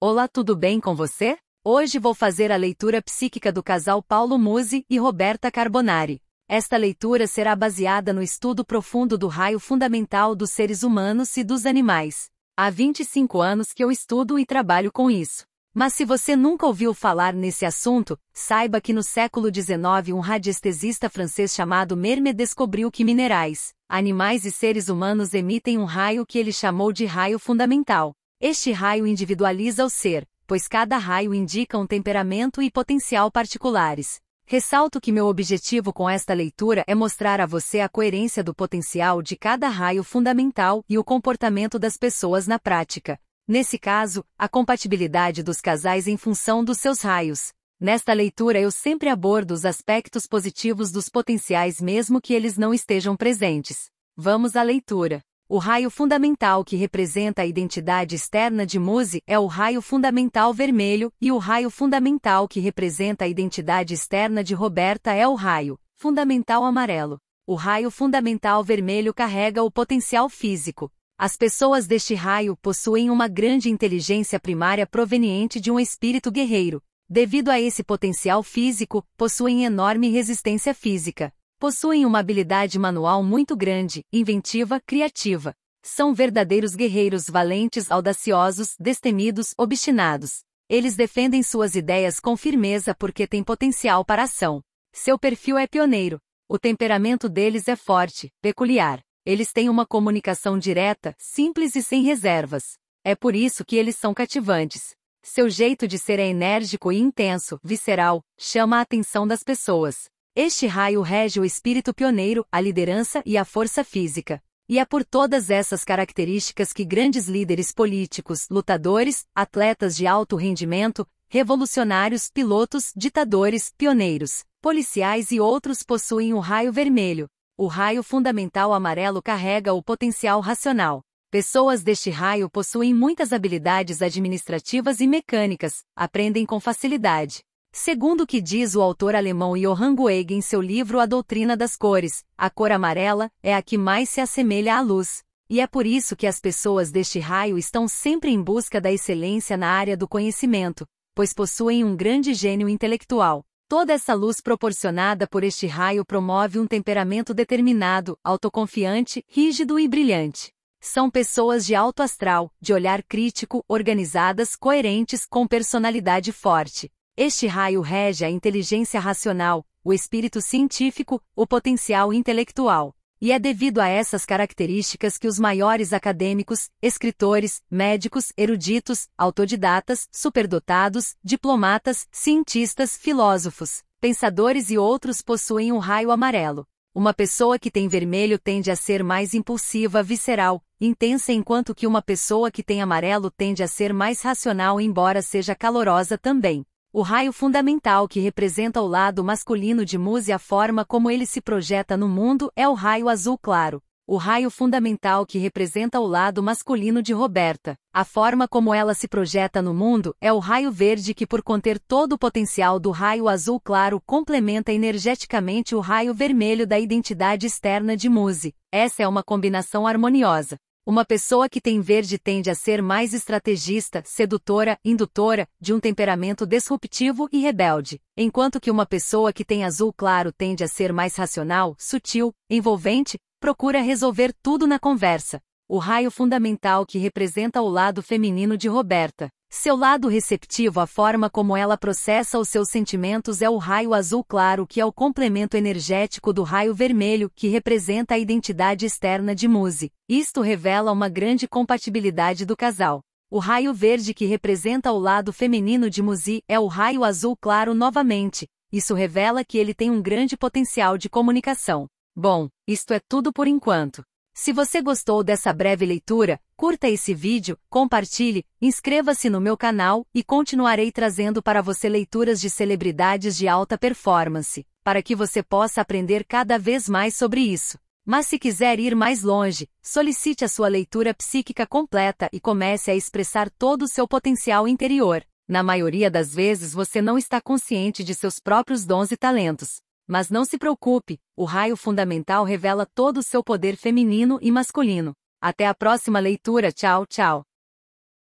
Olá, tudo bem com você? Hoje vou fazer a leitura psíquica do casal Paulo Musi e Roberta Carbonari. Esta leitura será baseada no estudo profundo do raio fundamental dos seres humanos e dos animais. Há 25 anos que eu estudo e trabalho com isso. Mas se você nunca ouviu falar nesse assunto, saiba que no século XIX um radiestesista francês chamado Mermet descobriu que minerais, animais e seres humanos emitem um raio que ele chamou de raio fundamental. Este raio individualiza o ser, pois cada raio indica um temperamento e potencial particulares. Ressalto que meu objetivo com esta leitura é mostrar a você a coerência do potencial de cada raio fundamental e o comportamento das pessoas na prática. Nesse caso, a compatibilidade dos casais em função dos seus raios. Nesta leitura eu sempre abordo os aspectos positivos dos potenciais mesmo que eles não estejam presentes. Vamos à leitura. O raio fundamental que representa a identidade externa de Mose é o raio fundamental vermelho, e o raio fundamental que representa a identidade externa de Roberta é o raio fundamental amarelo. O raio fundamental vermelho carrega o potencial físico. As pessoas deste raio possuem uma grande inteligência primária proveniente de um espírito guerreiro. Devido a esse potencial físico, possuem enorme resistência física. Possuem uma habilidade manual muito grande, inventiva, criativa. São verdadeiros guerreiros valentes, audaciosos, destemidos, obstinados. Eles defendem suas ideias com firmeza porque têm potencial para ação. Seu perfil é pioneiro. O temperamento deles é forte, peculiar. Eles têm uma comunicação direta, simples e sem reservas. É por isso que eles são cativantes. Seu jeito de ser é enérgico e intenso, visceral, chama a atenção das pessoas. Este raio rege o espírito pioneiro, a liderança e a força física. E é por todas essas características que grandes líderes políticos, lutadores, atletas de alto rendimento, revolucionários, pilotos, ditadores, pioneiros, policiais e outros possuem o raio vermelho. O raio fundamental amarelo carrega o potencial racional. Pessoas deste raio possuem muitas habilidades administrativas e mecânicas, aprendem com facilidade, Segundo o que diz o autor alemão Johann Goeg em seu livro A Doutrina das Cores, a cor amarela é a que mais se assemelha à luz. E é por isso que as pessoas deste raio estão sempre em busca da excelência na área do conhecimento, pois possuem um grande gênio intelectual. Toda essa luz proporcionada por este raio promove um temperamento determinado, autoconfiante, rígido e brilhante. São pessoas de alto astral, de olhar crítico, organizadas, coerentes, com personalidade forte. Este raio rege a inteligência racional, o espírito científico, o potencial intelectual. E é devido a essas características que os maiores acadêmicos, escritores, médicos, eruditos, autodidatas, superdotados, diplomatas, cientistas, filósofos, pensadores e outros possuem um raio amarelo. Uma pessoa que tem vermelho tende a ser mais impulsiva, visceral, intensa, enquanto que uma pessoa que tem amarelo tende a ser mais racional, embora seja calorosa também o raio fundamental que representa o lado masculino de Muse e a forma como ele se projeta no mundo é o raio azul claro. O raio fundamental que representa o lado masculino de Roberta. A forma como ela se projeta no mundo é o raio verde que, por conter todo o potencial do raio azul claro, complementa energeticamente o raio vermelho da identidade externa de Muse. Essa é uma combinação harmoniosa. Uma pessoa que tem verde tende a ser mais estrategista, sedutora, indutora, de um temperamento disruptivo e rebelde, enquanto que uma pessoa que tem azul claro tende a ser mais racional, sutil, envolvente, procura resolver tudo na conversa. O raio fundamental que representa o lado feminino de Roberta. Seu lado receptivo a forma como ela processa os seus sentimentos é o raio azul claro, que é o complemento energético do raio vermelho, que representa a identidade externa de Muse. Isto revela uma grande compatibilidade do casal. O raio verde, que representa o lado feminino de Muzi, é o raio azul claro novamente. Isso revela que ele tem um grande potencial de comunicação. Bom, isto é tudo por enquanto. Se você gostou dessa breve leitura, curta esse vídeo, compartilhe, inscreva-se no meu canal e continuarei trazendo para você leituras de celebridades de alta performance, para que você possa aprender cada vez mais sobre isso. Mas se quiser ir mais longe, solicite a sua leitura psíquica completa e comece a expressar todo o seu potencial interior. Na maioria das vezes você não está consciente de seus próprios dons e talentos. Mas não se preocupe, o raio fundamental revela todo o seu poder feminino e masculino. Até a próxima leitura, tchau, tchau.